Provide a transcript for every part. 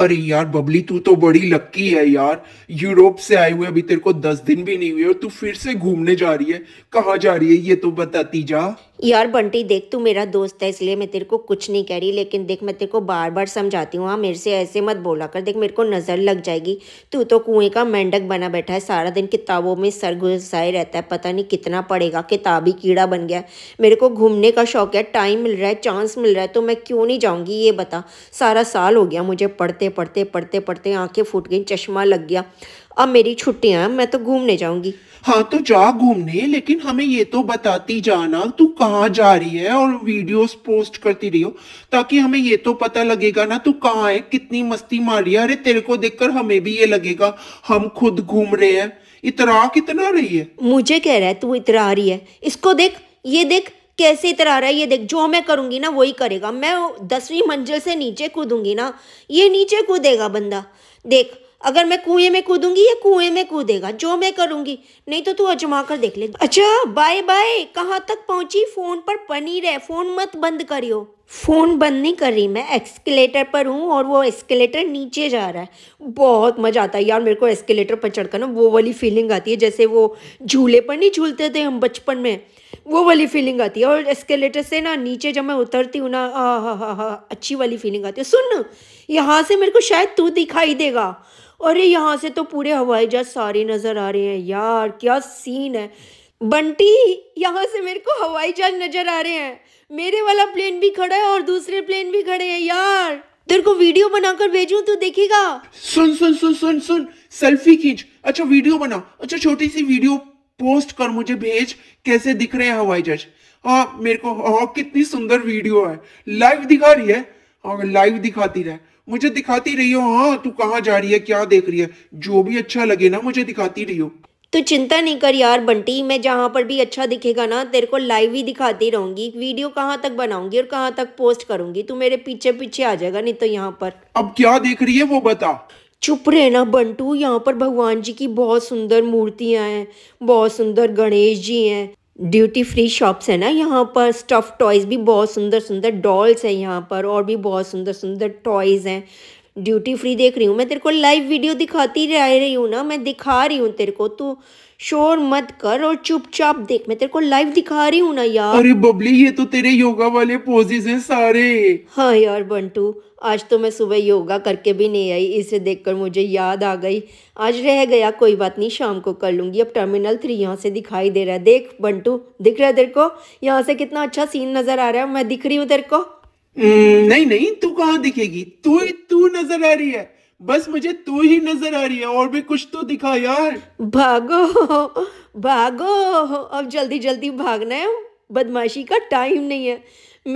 अरे यार बबली तू तो बड़ी लक्की है यार यूरोप से आए हुए अभी तेरे को दस दिन भी नहीं हुए और तू फिर से घूमने जा रही है कहाँ जा रही है ये तो बताती जा यार बंटी देख तू मेरा दोस्त है इसलिए मैं तेरे को कुछ नहीं कह रही लेकिन देख मैं तेरे को बार बार समझाती हूँ हाँ मेरे से ऐसे मत बोला कर देख मेरे को नज़र लग जाएगी तू तो कुएं का मेंढक बना बैठा है सारा दिन किताबों में सर घुसाए रहता है पता नहीं कितना पड़ेगा किताबी कीड़ा बन गया मेरे को घूमने का शौक है टाइम मिल रहा है चांस मिल रहा है तो मैं क्यों नहीं जाऊँगी ये बता सारा साल हो गया मुझे पढ़ते पढ़ते पढ़ते पढ़ते आँखें फूट गई चश्मा लग गया अब मेरी छुट्टियां मैं तो घूमने जाऊंगी हाँ तो जा घूमने लेकिन हमें ये तो बताती जाना तू कहाँ जा रही है और वीडियोस पोस्ट करती रही हो ताकि हमें ये तो पता लगेगा ना तू कहाँ है कितनी मस्ती मार रही है अरे तेरे को देखकर हमें भी ये लगेगा हम खुद घूम रहे हैं इतरा कितना रही है मुझे कह रहा है तू इतरा रही है इसको देख ये देख कैसे इतरा रहा है ये देख जो मैं करूंगी ना वही करेगा मैं दसवीं मंजिल से नीचे कूदूंगी ना ये नीचे कूदेगा बंदा देख अगर मैं कुएं में कूदूंगी या कुएं में कूदेगा जो मैं करूंगी नहीं तो तू अजमा कर देख ले अच्छा बाय बाय कहाँ तक पहुंची फ़ोन पर बनी रहे फ़ोन मत बंद करियो फ़ोन बंद नहीं कर रही मैं एक्सकेलेटर पर हूँ और वो एक्सकेलेटर नीचे जा रहा है बहुत मज़ा आता है यार मेरे को एक्सकेलेटर पर चढ़कर ना वो वाली फीलिंग आती है जैसे वो झूले पर नहीं झूलते थे हम बचपन में वो वाली फीलिंग आती है और एक्सकेलेटर से ना नीचे जब मैं उतरती हूँ ना आ हा हा हा अच्छी वाली फीलिंग आती है सुन यहाँ से मेरे को शायद तू दिखाई देगा अरे यहाँ से तो पूरे हवाई जहाज सारे नज़र आ रहे हैं यार क्या सीन है बंटी यहाँ से मेरे को हवाई जहाज नज़र आ रहे हैं मेरे वाला प्लेन भी खड़ा है और दूसरे प्लेन भी खड़े हैं यार तेरे को वीडियो बनाकर भेजू तो देखेगा सुन सुन सुन सुन सुन सेल्फी खींच अच्छा वीडियो बना अच्छा छोटी सी वीडियो पोस्ट कर मुझे भेज कैसे दिख रहे हैं हवाई जहाज हाँ मेरे को हाँ कितनी सुंदर वीडियो है लाइव दिखा रही है हाँ लाइव दिखाती रहे मुझे दिखाती रही हो हाँ तू कहाँ जा रही है क्या देख रही है जो भी अच्छा लगे ना मुझे दिखाती रही हो तो चिंता नहीं कर यार बंटी मैं जहाँ पर भी अच्छा दिखेगा ना तेरे को लाइव ही दिखाती रहूंगी वीडियो कहाँ तक बनाऊंगी और कहाँ तक पोस्ट करूंगी तू मेरे पीछे पीछे आ जाएगा नहीं तो यहाँ पर अब क्या देख रही है वो बता चुप रहे ना बंटू यहाँ पर भगवान जी की बहुत सुंदर मूर्तियाँ हैं बहुत सुंदर गणेश जी हैं ड्यूटी फ्री शॉप्स है ना यहाँ पर स्टफ़ टॉयज़ भी बहुत सुंदर सुंदर डॉल्स हैं यहाँ पर और भी बहुत सुंदर सुंदर टॉयज़ हैं ड्यूटी फ्री देख रही हूँ मैं तेरे को लाइव वीडियो दिखाती रह रही हूँ ना मैं दिखा रही हूँ तेरे को तो शोर मत कर और चुपचाप देख मैं तेरे को लाइव दिखा रही हूँ ना यार अरे बबली ये तो तेरे योगा वाले पोजेस हैं सारे हाँ यार बंटू आज तो मैं सुबह योगा करके भी नहीं आई इसे देखकर मुझे याद आ गई आज रह गया कोई बात नहीं शाम को कर लूंगी अब टर्मिनल थ्री यहाँ से दिखाई दे रहा है देख बंटू दिख रहा है तेरे को यहाँ से कितना अच्छा सीन नज़र आ रहा है मैं दिख रही हूँ तेरे को हम्म, नहीं नहीं तू कहाँ दिखेगी तू तू नजर आ रही है बस मुझे तू ही नजर आ रही है और भी कुछ तो दिखा यार भागो भागो अब जल्दी जल्दी भागना है बदमाशी का टाइम नहीं है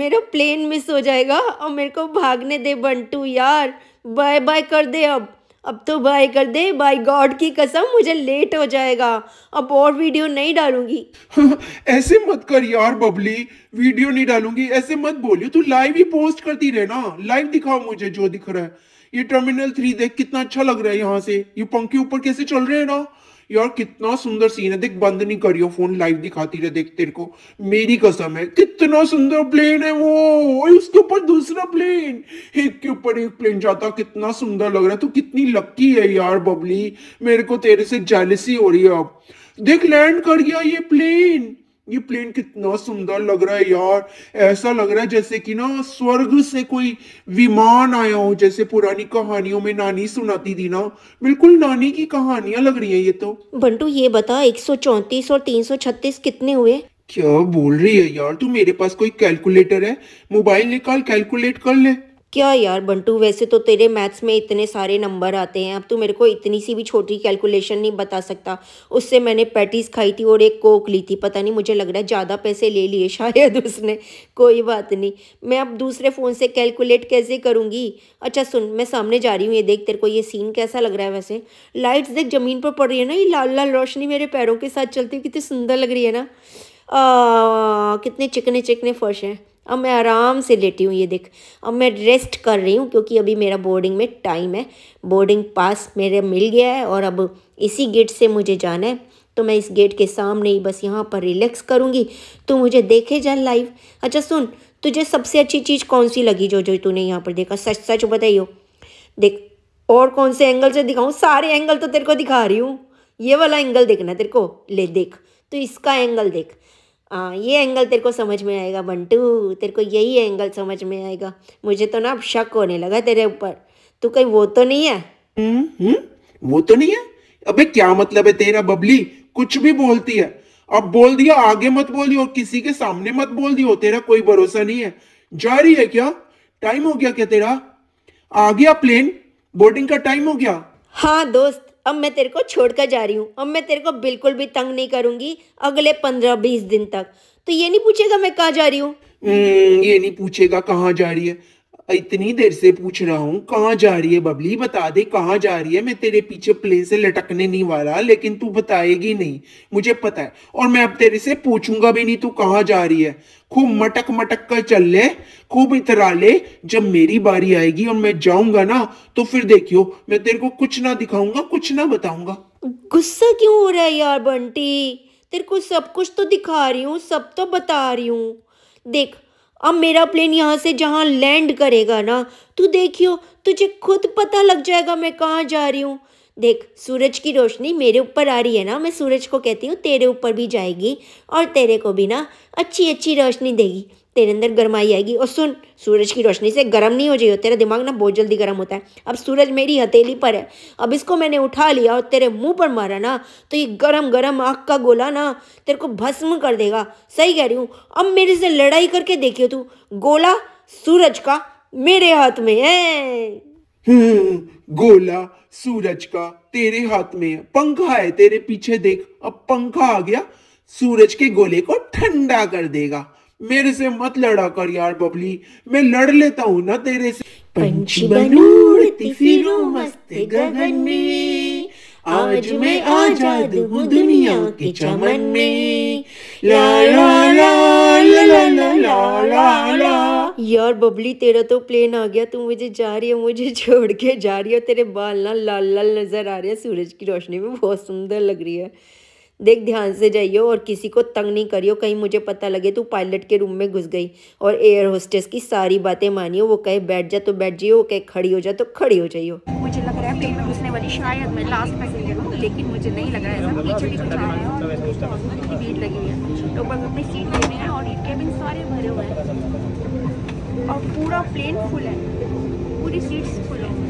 मेरा प्लेन मिस हो जाएगा और मेरे को भागने दे बंटू यार बाय बाय कर दे अब अब तो बाय कर दे बाय गॉड की कसम मुझे लेट हो जाएगा अब और वीडियो नहीं डालूंगी ऐसे मत कर यार बबली वीडियो नहीं डालूंगी ऐसे मत बोलियो तू लाइव ही पोस्ट करती रहना लाइव दिखाओ मुझे जो दिख रहा है ये टर्मिनल थ्री देख कितना अच्छा लग रहा है यहाँ से ये पंखे ऊपर कैसे चल रहे हैं ना यार कितना सुंदर सीन है देख बंद नहीं करियो फोन लाइव दिखाती रहे देख तेरे को मेरी कसम है कितना सुंदर प्लेन है वो उसके ऊपर दूसरा प्लेन एक के ऊपर एक प्लेन जाता कितना सुंदर लग रहा है तू तो कितनी लक्की है यार बबली मेरे को तेरे से जेलसी हो रही है अब देख लैंड कर गया ये प्लेन ये प्लेन कितना सुंदर लग रहा है यार ऐसा लग रहा है जैसे कि ना स्वर्ग से कोई विमान आया हो जैसे पुरानी कहानियों में नानी सुनाती थी ना बिल्कुल नानी की कहानियां लग रही है ये तो बंटू ये बता 134 और 336 कितने हुए क्या बोल रही है यार तू मेरे पास कोई कैलकुलेटर है मोबाइल निकाल कैलकुलेट कर ले क्या यार बंटू वैसे तो तेरे मैथ्स में इतने सारे नंबर आते हैं अब तू मेरे को इतनी सी भी छोटी कैलकुलेशन नहीं बता सकता उससे मैंने पैटीज खाई थी और एक कोक ली थी पता नहीं मुझे लग रहा है ज़्यादा पैसे ले लिए शायद उसने कोई बात नहीं मैं अब दूसरे फ़ोन से कैलकुलेट कैसे करूँगी अच्छा सुन मैं सामने जा रही हूँ ये देख तेरे को ये सीन कैसा लग रहा है वैसे लाइट्स देख ज़मीन पर पड़ रही है ना ये लाल लाल रोशनी मेरे पैरों के साथ चलती कितनी सुंदर लग रही है ना कितने चिकने चिकने फर्श हैं अब मैं आराम से लेटी हूँ ये देख अब मैं रेस्ट कर रही हूँ क्योंकि अभी मेरा बोर्डिंग में टाइम है बोर्डिंग पास मेरे मिल गया है और अब इसी गेट से मुझे जाना है तो मैं इस गेट के सामने ही बस यहाँ पर रिलैक्स करूँगी तो मुझे देखे जा लाइव अच्छा सुन तुझे सबसे अच्छी चीज़ कौन सी लगी जो जो तूने यहाँ पर देखा सच सच बताइयो देख और कौन से एंगल से दिखाऊँ सारे एंगल तो तेरे को दिखा रही हूँ ये वाला एंगल देखना तेरे को ले देख तो इसका एंगल देख आ, ये एंगल तेरे को समझ में आएगा बंटू तेरे को यही एंगल समझ में आएगा मुझे तो ना अब शक होने लगा तेरे ऊपर तू कहीं वो तो नहीं है हम्म हुँ, हम्म, वो तो नहीं है अबे क्या मतलब है तेरा बबली कुछ भी बोलती है अब बोल दिया आगे मत बोलियो और किसी के सामने मत बोल दियो तेरा कोई भरोसा नहीं है जा रही है क्या टाइम हो गया क्या तेरा आ गया प्लेन बोर्डिंग का टाइम हो गया हाँ दोस्त अब मैं तेरे को छोड़कर जा रही हूँ अब मैं तेरे को बिल्कुल भी तंग नहीं करूंगी अगले पंद्रह बीस दिन तक तो ये नहीं पूछेगा मैं कहाँ जा रही हूँ हम्म, ये नहीं पूछेगा कहाँ जा रही है इतनी देर से पूछ रहा हूँ कहाँ जा रही है बबली बता दे कहाँ जा रही है मैं तेरे पीछे प्लेन से लटकने नहीं वाला लेकिन तू बताएगी नहीं मुझे पता है और मैं अब तेरे से पूछूंगा भी नहीं तू कहाँ जा रही है खूब मटक मटक कर चल ले खूब इतरा ले जब मेरी बारी आएगी और मैं जाऊंगा ना तो फिर देखियो मैं तेरे को कुछ ना दिखाऊंगा कुछ ना बताऊंगा गुस्सा क्यों हो रहा है यार बंटी तेरे को सब कुछ तो दिखा रही हूँ सब तो बता रही हूँ देख अब मेरा प्लेन यहाँ से जहाँ लैंड करेगा ना तू देखियो तुझे खुद पता लग जाएगा मैं कहाँ जा रही हूँ देख सूरज की रोशनी मेरे ऊपर आ रही है ना मैं सूरज को कहती हूँ तेरे ऊपर भी जाएगी और तेरे को भी ना अच्छी अच्छी रोशनी देगी तेरे अंदर गर्माई आएगी और सुन सूरज की रोशनी से गर्म नहीं हो जाइए तेरा दिमाग ना बहुत जल्दी गर्म होता है अब सूरज मेरी हथेली पर है अब इसको मैंने उठा लिया और तेरे मुंह पर मारा ना तो ये गरम गरम आग का गोला ना तेरे को भस्म कर देगा सही कह रही हूँ अब मेरे से लड़ाई करके देखियो तू गोला सूरज का मेरे हाथ में है हम्म, गोला सूरज का तेरे हाथ में है पंखा है तेरे पीछे देख अब पंखा आ गया सूरज के गोले को ठंडा कर देगा मेरे से मत लड़ा कर यार बबली मैं लड़ लेता हूँ ना तेरे से पंछी बनू मस्त गगन में आज मैं आजाद हूँ दुनिया के चमन में ला ला ला ला ला ला ला ला ला यार बबली तेरा तो प्लेन आ गया तू मुझे जा रही हो मुझे छोड़ के जा रही है तेरे बाल ना लाल लाल नजर आ रहे हैं सूरज की रोशनी में बहुत सुंदर लग रही है देख ध्यान से जाइयो और किसी को तंग नहीं करियो कहीं मुझे पता लगे तू पायलट के रूम में घुस गई और एयर होस्टेस की सारी बातें मानियो वो कहे बैठ जा तो बैठ जाइयो वो कहे खड़ी हो जा तो खड़ी हो जाइयो मुझे लग रहा है प्लेन में घुसने वाली शायद मैं लास्ट पैसेंजर हूँ लेकिन मुझे नहीं लग रहा है पीछे भी कुछ आ रहा है भीड़ लगी हुई है लोग तो बस अपनी सीट ले रहे हैं और केबिन सारे भरे हुए हैं और पूरा प्लेन फुल है पूरी सीट्स फुल है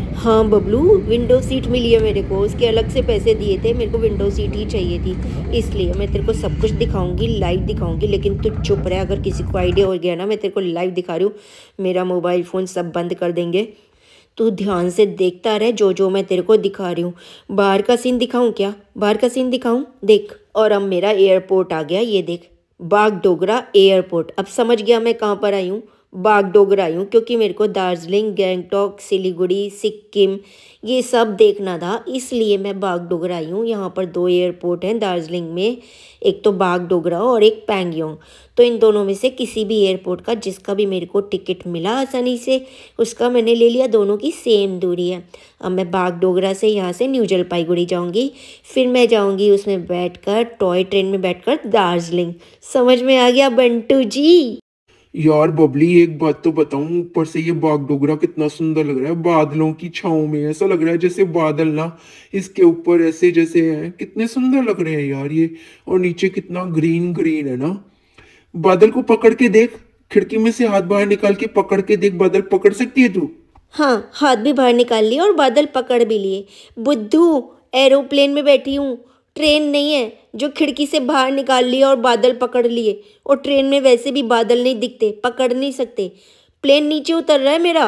हाँ बबलू विंडो सीट मिली है मेरे को उसके अलग से पैसे दिए थे मेरे को विंडो सीट ही चाहिए थी इसलिए मैं तेरे को सब कुछ दिखाऊंगी लाइव दिखाऊंगी लेकिन तू चुप रहे अगर किसी को आइडिया हो गया ना मैं तेरे को लाइव दिखा रही हूँ मेरा मोबाइल फ़ोन सब बंद कर देंगे तू ध्यान से देखता रहे जो जो मैं तेरे को दिखा रही हूँ बाहर का सीन दिखाऊँ क्या बाहर का सीन दिखाऊँ देख और अब मेरा एयरपोर्ट आ गया ये देख बाग डोगरा एयरपोर्ट अब समझ गया मैं कहाँ पर आई हूँ बागडोगर आई हूँ क्योंकि मेरे को दार्जिलिंग गैंगटॉक सिलीगुड़ी सिक्किम ये सब देखना था इसलिए मैं बागडोगर आई हूँ यहाँ पर दो एयरपोर्ट हैं दार्जिलिंग में एक तो बागडोगरा और एक पैंगयोंग तो इन दोनों में से किसी भी एयरपोर्ट का जिसका भी मेरे को टिकट मिला आसानी से उसका मैंने ले लिया दोनों की सेम दूरी है अब मैं बागडोगरा से यहाँ से न्यू जलपाईगुड़ी जाऊँगी फिर मैं जाऊँगी उसमें बैठ टॉय ट्रेन में बैठ दार्जिलिंग समझ में आ गया बंटू जी यार बबली एक बात तो बताऊं ऊपर से ये बाग डोगरा कितना सुंदर लग रहा है बादलों की छाओ में ऐसा लग रहा है जैसे बादल ना इसके ऊपर ऐसे जैसे हैं कितने सुंदर लग रहे हैं यार ये और नीचे कितना ग्रीन ग्रीन है ना बादल को पकड़ के देख खिड़की में से हाथ बाहर निकाल के पकड़ के देख बादल पकड़ सकती है तू हाँ हाथ भी बाहर निकाल लिए और बादल पकड़ भी लिए बुद्धू एरोप्लेन में बैठी हूँ ट्रेन नहीं है जो खिड़की से बाहर निकाल लिए और बादल पकड़ लिए और ट्रेन में वैसे भी बादल नहीं दिखते पकड़ नहीं सकते प्लेन नीचे उतर रहा है मेरा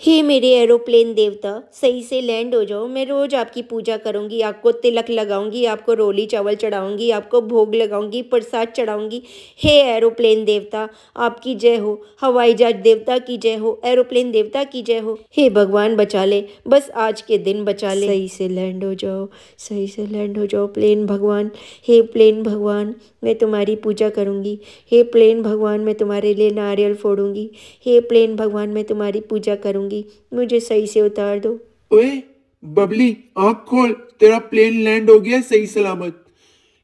हे मेरे एरोप्लेन देवता सही से लैंड हो जाओ मैं रोज़ आपकी पूजा करूंगी आपको तिलक लगाऊंगी आपको रोली चावल चढ़ाऊंगी आपको भोग लगाऊंगी प्रसाद चढ़ाऊंगी हे एरोप्लेन देवता आपकी जय हो हवाई जहाज देवता की जय हो एरोप्लेन देवता की जय हो हे भगवान बचा ले बस आज के दिन बचा ले सही से लैंड हो जाओ सही से लैंड हो जाओ प्लेन भगवान हे प्लेन भगवान मैं तुम्हारी पूजा करूंगी हे प्लेन भगवान मैं तुम्हारे लिए नारियल फोड़ूंगी हे प्लेन भगवान मैं तुम्हारी पूजा करूँगी मांगी मुझे सही से उतार दो ओए बबली आँख खोल तेरा प्लेन लैंड हो गया सही सलामत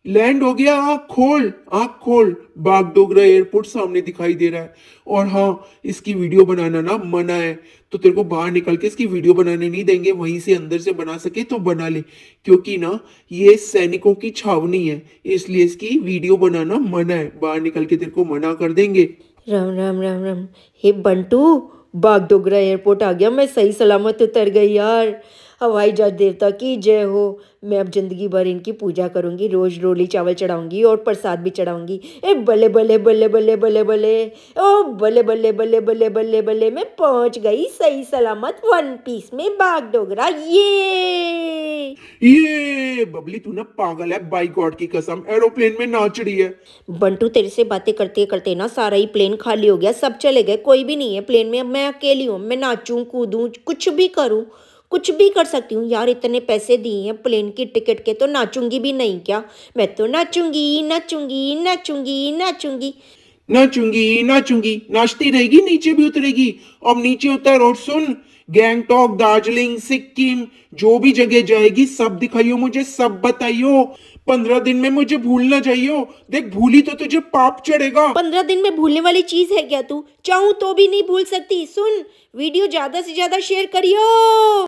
लैंड हो गया आँख खोल आँख खोल बागडोगरा एयरपोर्ट सामने दिखाई दे रहा है और हाँ इसकी वीडियो बनाना ना मना है तो तेरे को बाहर निकल के इसकी वीडियो बनाने नहीं देंगे वहीं से अंदर से बना सके तो बना ले क्योंकि ना ये सैनिकों की छावनी है इसलिए इसकी वीडियो बनाना मना है बाहर निकल के तेरे को मना कर देंगे राम राम राम राम हे बंटू बागडोगरा एयरपोर्ट आ गया मैं सही सलामत उतर गई यार हवाई जहाज देवता की जय हो मैं अब ज़िंदगी भर इनकी पूजा करूँगी रोज़ रोली चावल चढ़ाऊंगी और प्रसाद भी चढ़ाऊँगी ए बल्ले बल्ले बल्ले बल्ले बल्ले बल्ले ओ बल्ले बल्ले बल्ले बल्ले बल्ले बल्ले मैं पहुँच गई सही सलामत वन पीस में बागडोगरा ये ये बबली तू ना पागल है बाई गॉड की कसम एरोप्लेन में नाच रही है बंटू तेरे से बातें करते करते ना सारा ही प्लेन खाली हो गया सब चले गए कोई भी नहीं है प्लेन में मैं अकेली हूँ मैं नाचू कूदू कुछ भी करूँ कुछ भी कर सकती हूँ यार इतने पैसे दिए हैं प्लेन की टिकट के तो नाचूंगी भी नहीं क्या मैं तो नाचूंगी नाचूंगी नाचूंगी नाचूंगी नाचूंगी नाचूंगी नाचती रहेगी नीचे भी उतरेगी अब नीचे उतर और सुन गैंगटॉक दार्जिलिंग सिक्किम जो भी जगह जाएगी सब दिखाइयो मुझे सब बताइयो पंद्रह दिन में मुझे भूलना चाहिए देख भूली तो तुझे पाप चढ़ेगा पंद्रह दिन में भूलने वाली चीज है क्या तू चाहू तो भी नहीं भूल सकती सुन वीडियो ज्यादा से ज्यादा शेयर करियो